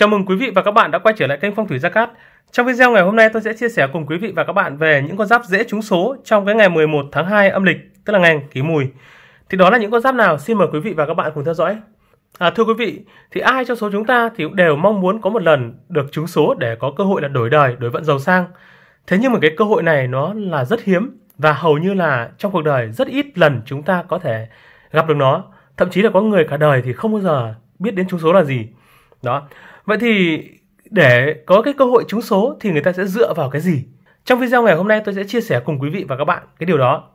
Chào mừng quý vị và các bạn đã quay trở lại kênh Phong thủy Gia Cát. Trong video ngày hôm nay tôi sẽ chia sẻ cùng quý vị và các bạn về những con giáp dễ trúng số trong cái ngày 11 tháng 2 âm lịch, tức là ngày Kỷ Mùi. Thì đó là những con giáp nào? Xin mời quý vị và các bạn cùng theo dõi. À, thưa quý vị, thì ai trong số chúng ta thì cũng đều mong muốn có một lần được trúng số để có cơ hội là đổi đời, đổi vận giàu sang. Thế nhưng mà cái cơ hội này nó là rất hiếm và hầu như là trong cuộc đời rất ít lần chúng ta có thể gặp được nó. Thậm chí là có người cả đời thì không bao giờ biết đến trúng số là gì. Đó. Vậy thì để có cái cơ hội trúng số thì người ta sẽ dựa vào cái gì? Trong video ngày hôm nay tôi sẽ chia sẻ cùng quý vị và các bạn cái điều đó.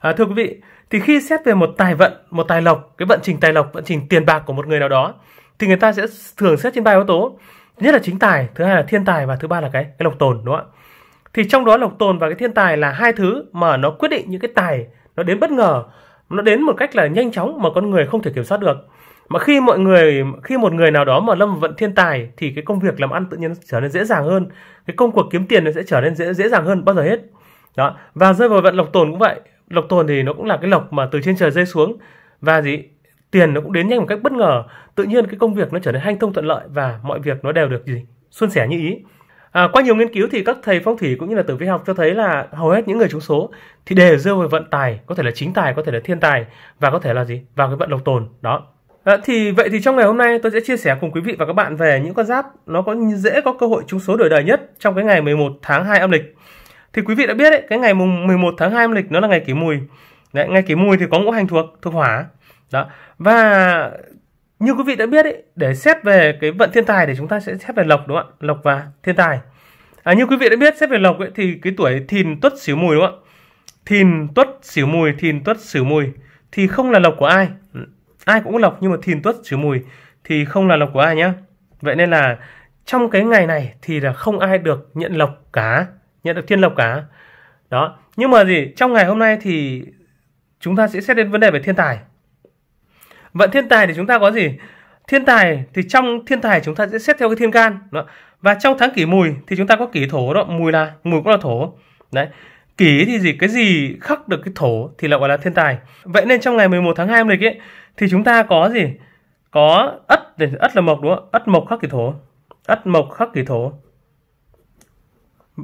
À, thưa quý vị, thì khi xét về một tài vận, một tài lộc, cái vận trình tài lộc, vận trình tiền bạc của một người nào đó thì người ta sẽ thường xét trên ba yếu tố. Nhất là chính tài, thứ hai là thiên tài và thứ ba là cái cái lộc tồn đúng không ạ? Thì trong đó lộc tồn và cái thiên tài là hai thứ mà nó quyết định những cái tài nó đến bất ngờ, nó đến một cách là nhanh chóng mà con người không thể kiểm soát được mà khi mọi người khi một người nào đó mà lâm vận thiên tài thì cái công việc làm ăn tự nhiên trở nên dễ dàng hơn cái công cuộc kiếm tiền nó sẽ trở nên dễ dễ dàng hơn bao giờ hết đó và rơi vào vận lộc tồn cũng vậy lộc tồn thì nó cũng là cái lộc mà từ trên trời rơi xuống và gì tiền nó cũng đến nhanh một cách bất ngờ tự nhiên cái công việc nó trở nên hanh thông thuận lợi và mọi việc nó đều được gì suôn sẻ như ý À, qua nhiều nghiên cứu thì các thầy phong thủy cũng như là tử vi học cho thấy là hầu hết những người trúng số thì đều rơi vào vận tài, có thể là chính tài, có thể là thiên tài và có thể là gì? Vào cái vận lộc tồn đó. À, thì vậy thì trong ngày hôm nay tôi sẽ chia sẻ cùng quý vị và các bạn về những con giáp nó có dễ có cơ hội trúng số đổi đời nhất trong cái ngày 11 tháng 2 âm lịch. Thì quý vị đã biết đấy, cái ngày mùng 11 tháng 2 âm lịch nó là ngày kỷ mùi. Đấy, ngày kỷ mùi thì có ngũ hành thuộc thuộc hỏa. Đó. Và như quý vị đã biết ấy, để xét về cái vận thiên tài thì chúng ta sẽ xét về lộc đúng không ạ? Lộc và thiên tài. À, như quý vị đã biết xét về lộc ấy, thì cái tuổi thìn tuất sửu mùi đúng không ạ? Thìn tuất sửu mùi, thìn tuất sửu mùi thì không là lộc của ai? ai cũng lộc nhưng mà thìn tuất trừ mùi thì không là lộc của ai nhé vậy nên là trong cái ngày này thì là không ai được nhận lộc cả nhận được thiên lộc cả đó nhưng mà gì trong ngày hôm nay thì chúng ta sẽ xét đến vấn đề về thiên tài Vận thiên tài thì chúng ta có gì thiên tài thì trong thiên tài chúng ta sẽ xét theo cái thiên can đó. và trong tháng kỷ mùi thì chúng ta có kỷ thổ đó mùi là mùi cũng là thổ đấy kỷ thì gì cái gì khắc được cái thổ thì là gọi là thiên tài vậy nên trong ngày 11 tháng 2 âm lịch ấy thì chúng ta có gì có ất để ất là mộc đúng không ất mộc khắc kỷ thổ ất mộc khắc kỷ thổ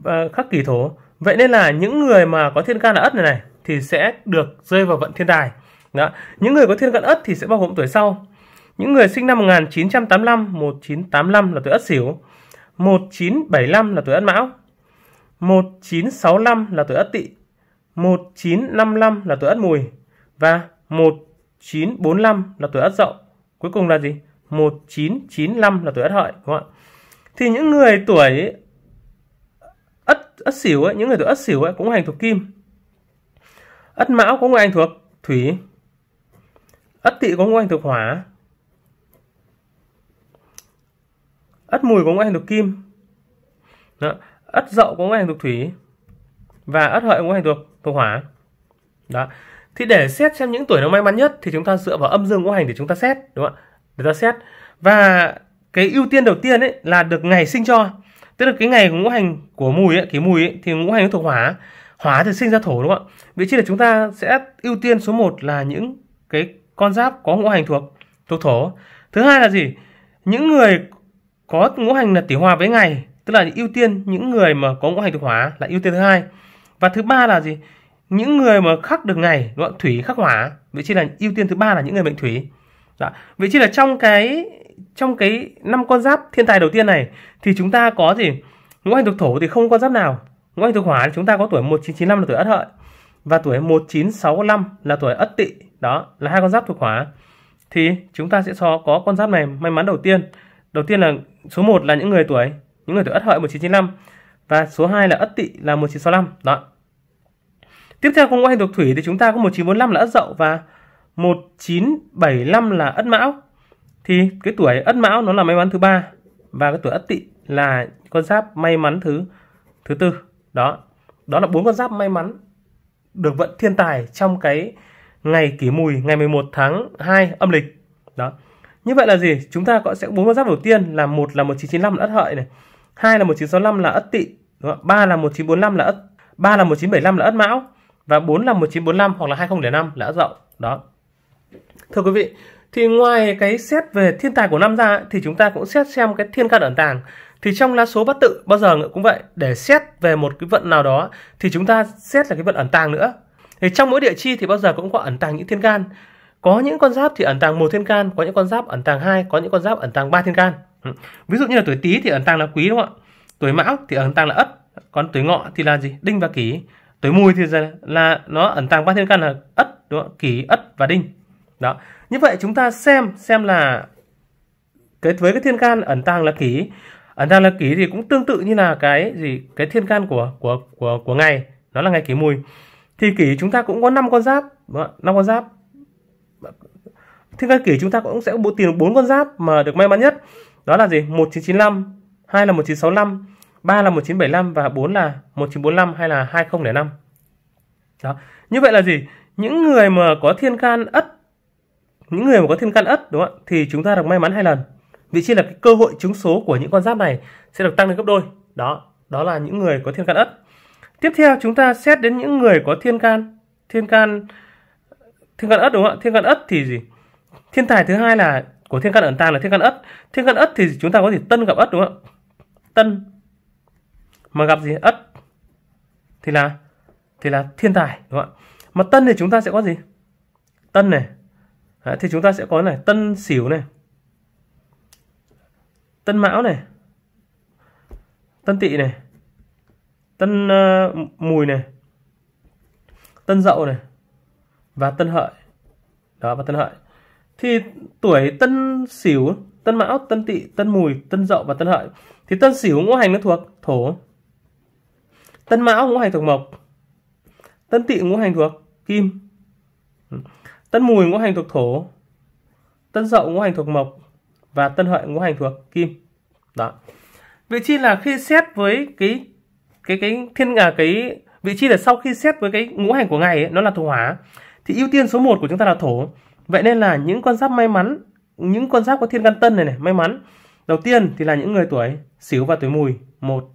à, khắc kỷ thổ vậy nên là những người mà có thiên can là ất này này thì sẽ được rơi vào vận thiên tài đó. những người có thiên can ất thì sẽ bao gồm tuổi sau những người sinh năm 1985 1985 là tuổi ất sửu 1975 là tuổi ất mão 1965 là tuổi ất tỵ 1955 là tuổi ất mùi và 1 1945 là tuổi Ất Dậu. Cuối cùng là gì? 1995 là tuổi Ất Hợi, đúng không ạ? Thì những người tuổi Ất Ất Sửu ấy, những người tuổi Ất Sửu ấy cũng hành thuộc kim. Ất Mão cũng hành thuộc thủy. Ất Tỵ cũng hành thuộc hỏa. Ất Mùi cũng hành thuộc kim. Đó. Ất Dậu cũng hành thuộc thủy và Ất Hợi cũng hành thuộc thuộc hỏa. Đó. Thì để xét xem những tuổi nào may mắn nhất thì chúng ta dựa vào âm dương ngũ hành để chúng ta xét, đúng không ạ? Để ta xét. Và cái ưu tiên đầu tiên ấy là được ngày sinh cho. Tức là cái ngày ngũ hành của mùi ấy, cái mùi ấy, thì ngũ hành nó thuộc hỏa. Hỏa thì sinh ra thổ đúng không ạ? vị trí là chúng ta sẽ ưu tiên số 1 là những cái con giáp có ngũ hành thuộc thuộc thổ. Thứ hai là gì? Những người có ngũ hành là tỷ hòa với ngày, tức là ưu tiên những người mà có ngũ hành thuộc hỏa là ưu tiên thứ hai. Và thứ ba là gì? những người mà khắc được ngày gọi thủy khắc hỏa vị trí là ưu tiên thứ ba là những người mệnh thủy dạ. vị trí là trong cái trong cái năm con giáp thiên tài đầu tiên này thì chúng ta có gì ngũ hành thuộc thổ thì không con giáp nào ngũ hành thuộc hỏa thì chúng ta có tuổi 1995 là tuổi ất hợi và tuổi 1965 là tuổi ất tỵ đó là hai con giáp thuộc hỏa thì chúng ta sẽ so có con giáp này may mắn đầu tiên đầu tiên là số 1 là những người tuổi những người tuổi ất hợi 1995 và số 2 là ất tỵ là 1965 đó Tiếp theo có ngũ hành thuộc thủy thì chúng ta có 1945 là Ất Dậu và 1975 là Ất Mão. Thì cái tuổi Ất Mão nó là may mắn thứ ba và cái tuổi Ất Tỵ là con giáp may mắn thứ thứ tư. Đó. Đó là bốn con giáp may mắn được vận thiên tài trong cái ngày kỷ mùi ngày 11 tháng 2 âm lịch. Đó. Như vậy là gì? Chúng ta có sẽ bốn con giáp đầu tiên là một là 1995 là Ất Hợi này, hai là 1965 là Ất Tỵ, ba là 1945 là Ất, ba là 1975 là Ất Mão, và 4 là 1945 hoặc là 2005 là Ất Dậu. Đó. Thưa quý vị, thì ngoài cái xét về thiên tài của năm ra thì chúng ta cũng xét xem cái thiên can ẩn tàng. Thì trong lá số bát tự bao giờ cũng vậy, để xét về một cái vận nào đó thì chúng ta xét là cái vận ẩn tàng nữa. Thì trong mỗi địa chi thì bao giờ cũng có ẩn tàng những thiên can. Có những con giáp thì ẩn tàng một thiên can, có những con giáp ẩn tàng hai, có những con giáp ẩn tàng ba thiên can. Ừ. Ví dụ như là tuổi Tý thì ẩn tàng là Quý đúng không ạ? Tuổi Mão thì ẩn tàng là Ất, còn tuổi Ngọ thì là gì? Đinh và Kỷ tuổi mùi thì là, nó ẩn tàng ba thiên can là ất đúng không? kỷ ất và đinh đó như vậy chúng ta xem xem là cái với cái thiên can ẩn tàng là kỷ ẩn tàng là kỷ thì cũng tương tự như là cái gì cái thiên can của của của của ngày nó là ngày kỷ mùi thì kỷ chúng ta cũng có 5 con giáp năm con giáp thiên can kỷ chúng ta cũng sẽ có tìm bốn con giáp mà được may mắn nhất đó là gì một chín chín năm hai là một chín sáu năm 3 là 1975 và 4 là 1945 hay là 2005. Đó. Như vậy là gì? Những người mà có thiên can ất những người mà có thiên can ất đúng không ạ? Thì chúng ta được may mắn hai lần. Vị trí là cái cơ hội trúng số của những con giáp này sẽ được tăng lên gấp đôi. Đó, đó là những người có thiên can ất. Tiếp theo chúng ta xét đến những người có thiên can, thiên can thiên can ất đúng không ạ? Thiên can ất thì gì? Thiên tài thứ hai là của thiên can ẩn tàng là thiên can ất. Thiên can ất thì chúng ta có thể tân gặp ất đúng không ạ? Tân mà gặp gì ất thì là thì là thiên tài đúng không ạ mà tân thì chúng ta sẽ có gì tân này Đấy, thì chúng ta sẽ có này tân sửu này tân mão này tân tỵ này tân uh, mùi này tân dậu này và tân hợi đó và tân hợi thì tuổi tân sửu tân mão tân tỵ tân mùi tân dậu và tân hợi thì tân sửu ngũ hành nó thuộc thổ Tân Mão ngũ hành thuộc mộc. Tân Tỵ ngũ hành thuộc kim. Tân Mùi ngũ hành thuộc thổ. Tân Dậu ngũ hành thuộc mộc và Tân Hợi ngũ hành thuộc kim. Đó. Vị trí là khi xét với cái cái cái thiên à, cái vị trí là sau khi xét với cái ngũ hành của ngày ấy, nó là thổ hỏa thì ưu tiên số 1 của chúng ta là thổ. Vậy nên là những con giáp may mắn, những con giáp có thiên can tân này này, may mắn. Đầu tiên thì là những người tuổi Sửu và tuổi Mùi, một.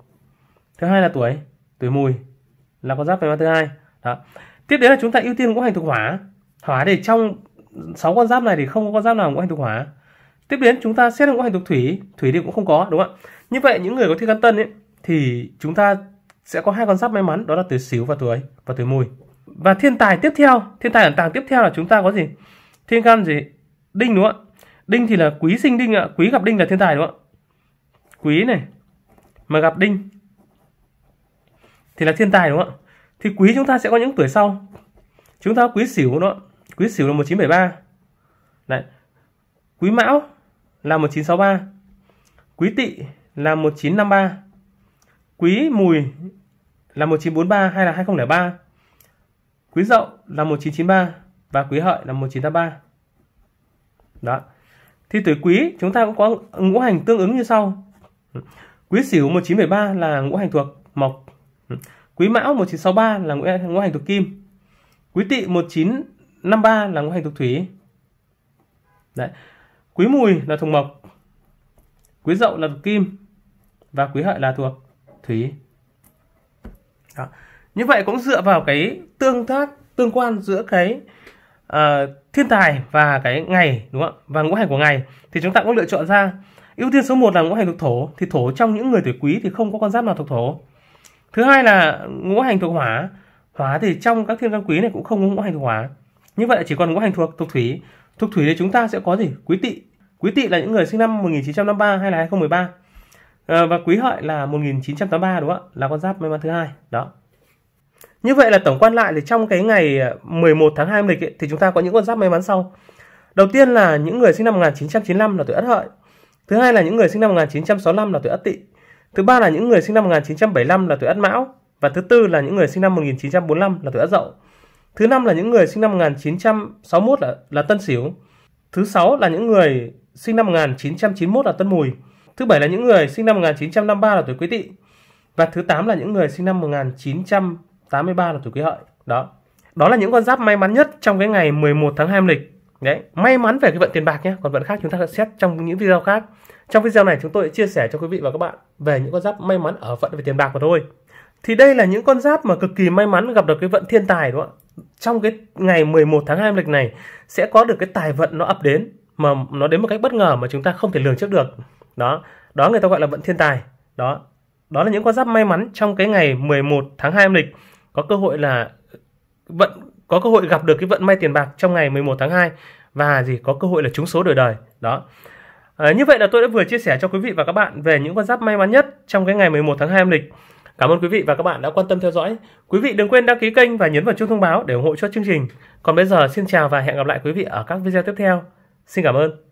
Thứ hai là tuổi từ mùi là con giáp về ba thứ hai đó. tiếp đến là chúng ta ưu tiên ngũ hành thuộc hỏa hỏa để trong sáu con giáp này thì không có con giáp nào ngũ hành thuộc hỏa tiếp đến chúng ta xét ngũ hành thuộc thủy thủy thì cũng không có đúng không ạ như vậy những người có thiên can tân ấy, thì chúng ta sẽ có hai con giáp may mắn đó là từ xíu và tuổi và tuổi mùi và thiên tài tiếp theo thiên tài ẩn tàng tiếp theo là chúng ta có gì thiên can gì đinh đúng không ạ đinh thì là quý sinh đinh ạ quý gặp đinh là thiên tài đúng không ạ quý này mà gặp đinh thì là thiên tài đúng không ạ thì quý chúng ta sẽ có những tuổi sau chúng ta quý sửu đó quý sửu là 1973 đấy quý mão là 1963 quý tỵ là 1953 quý mùi là 1943 hay là 2003 quý dậu là 1993 và quý hợi là 1983 đó thì tuổi quý chúng ta cũng có ngũ hành tương ứng như sau quý sửu 1973 là ngũ hành thuộc mộc Ừ. Quý Mão 1963 là ngũ hành thuộc kim. Quý Tỵ 1953 là ngũ hành thuộc thủy. Đấy. Quý Mùi là thuộc mộc. Quý Dậu là thuộc kim và Quý Hợi là thuộc thủy. Đó. Như vậy cũng dựa vào cái tương tác tương quan giữa cái uh, thiên tài và cái ngày đúng không? Và ngũ hành của ngày thì chúng ta cũng lựa chọn ra ưu tiên số 1 là ngũ hành thuộc thổ thì thổ trong những người tuổi quý thì không có con giáp nào thuộc thổ thứ hai là ngũ hành thuộc hỏa hỏa thì trong các thiên can quý này cũng không có ngũ hành thuộc hỏa như vậy chỉ còn ngũ hành thuộc thuộc thủy thuộc thủy thì chúng ta sẽ có gì quý tỵ quý tỵ là những người sinh năm 1953 hay là 2013 à, ờ, và quý hợi là 1983 đúng không ạ là con giáp may mắn thứ hai đó như vậy là tổng quan lại thì trong cái ngày 11 ờ, tháng 2 lịch ấy, thì chúng ta có những con giáp may mắn sau. Đầu tiên là những người sinh năm 1995 là tuổi Ất Hợi. Thứ hai là những người sinh năm 1965 là tuổi Ất Tỵ. Thứ ba là những người sinh năm 1975 là tuổi Ất Mão và thứ tư là những người sinh năm 1945 là tuổi Ất Dậu. Thứ năm là những người sinh năm 1961 là, là Tân Sửu. Thứ sáu là những người sinh năm 1991 là Tân Mùi. Thứ bảy là những người sinh năm 1953 là tuổi Quý Tỵ. Và thứ tám là những người sinh năm 1983 là tuổi Quý Hợi. Đó. Đó là những con giáp may mắn nhất trong cái ngày 11 tháng 2 âm lịch. Đấy, may mắn về cái vận tiền bạc nhé, còn vận khác chúng ta sẽ xét trong những video khác. Trong video này chúng tôi sẽ chia sẻ cho quý vị và các bạn về những con giáp may mắn ở vận về tiền bạc mà thôi. Thì đây là những con giáp mà cực kỳ may mắn gặp được cái vận thiên tài đúng không ạ? Trong cái ngày 11 tháng 2 âm lịch này sẽ có được cái tài vận nó ập đến mà nó đến một cách bất ngờ mà chúng ta không thể lường trước được. Đó, đó người ta gọi là vận thiên tài. Đó. Đó là những con giáp may mắn trong cái ngày 11 tháng 2 âm lịch có cơ hội là vận có cơ hội gặp được cái vận may tiền bạc trong ngày 11 tháng 2 và gì có cơ hội là trúng số đổi đời đó à, như vậy là tôi đã vừa chia sẻ cho quý vị và các bạn về những con giáp may mắn nhất trong cái ngày 11 tháng 2 âm lịch cảm ơn quý vị và các bạn đã quan tâm theo dõi quý vị đừng quên đăng ký kênh và nhấn vào chuông thông báo để ủng hộ cho chương trình còn bây giờ xin chào và hẹn gặp lại quý vị ở các video tiếp theo xin cảm ơn